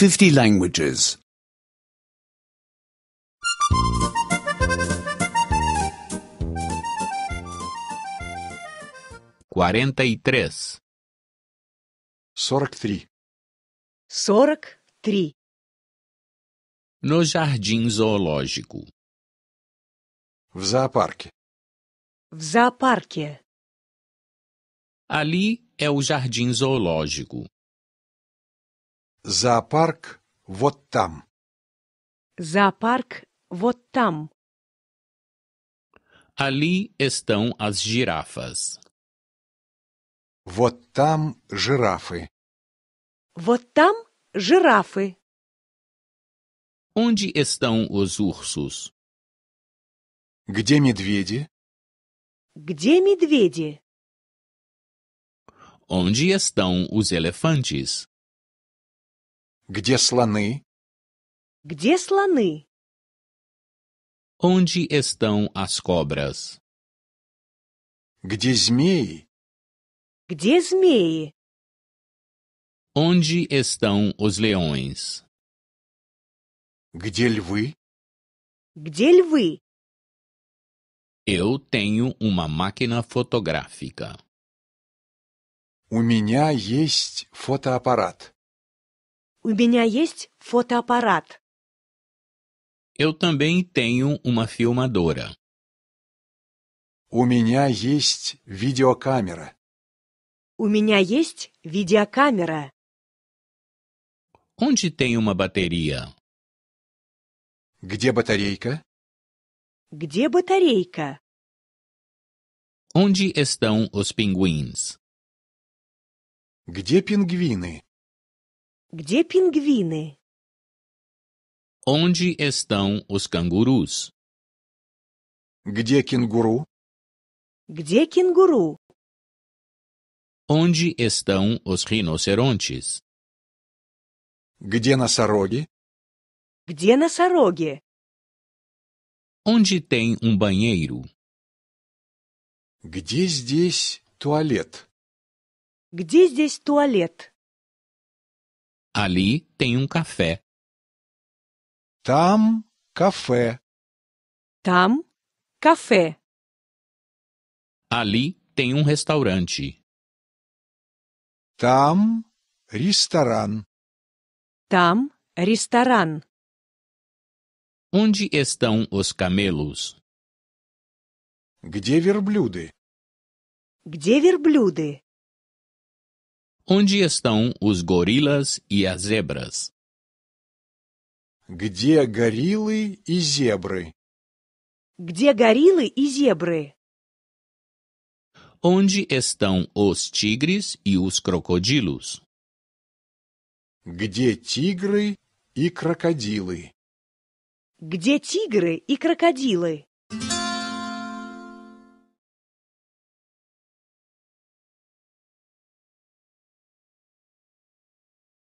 50 languages. 43. 43. 43. No jardim zoológico. В зоопарке. В зоопарке. Ali é o jardim zoológico. Зоопарк вот там. Зоопарк вот там. Ali estão as girafas. Вот там жирафы. Вот там жирафы. Onde estão os ursos? Где медведи? Где медведи? Onde estão os elefantes? Где слоны? Где слоны? Onde estão as cobras? Где змеи? Где змеи? Onde estão os leões? Где львы? Где львы? Eu tenho uma máquina fotográfica. У меня есть фотоаппарат. У меня есть фотоаппарат. Eu também tenho uma filmadora. У меня есть видеокамера. У меня есть видеокамера. Onde tem uma bateria? Где батарейка? Где батарейка? Onde estão os pinguins? Где пингвины? Где пингвины? Onde estão os cangurus? Где кенгуру? Где кенгуру? Onde estão os rinocerontes? Где носороги? Где носороги? Onde tem um banheiro? Где здесь туалет? Где здесь туалет? Ali tem um café. Там кафе. Там café. Ali tem um restaurante. Там ресторан. Там ресторан. Onde estão os camelos? Где верблюды? Где верблюды? Onde estão os gorilas e as zebras? Где гориллы и зебры? Где гориллы и зебры? Onde estão os tigres e os crocodilos? Где тигры и крокодилы? Где тигры и крокодилы?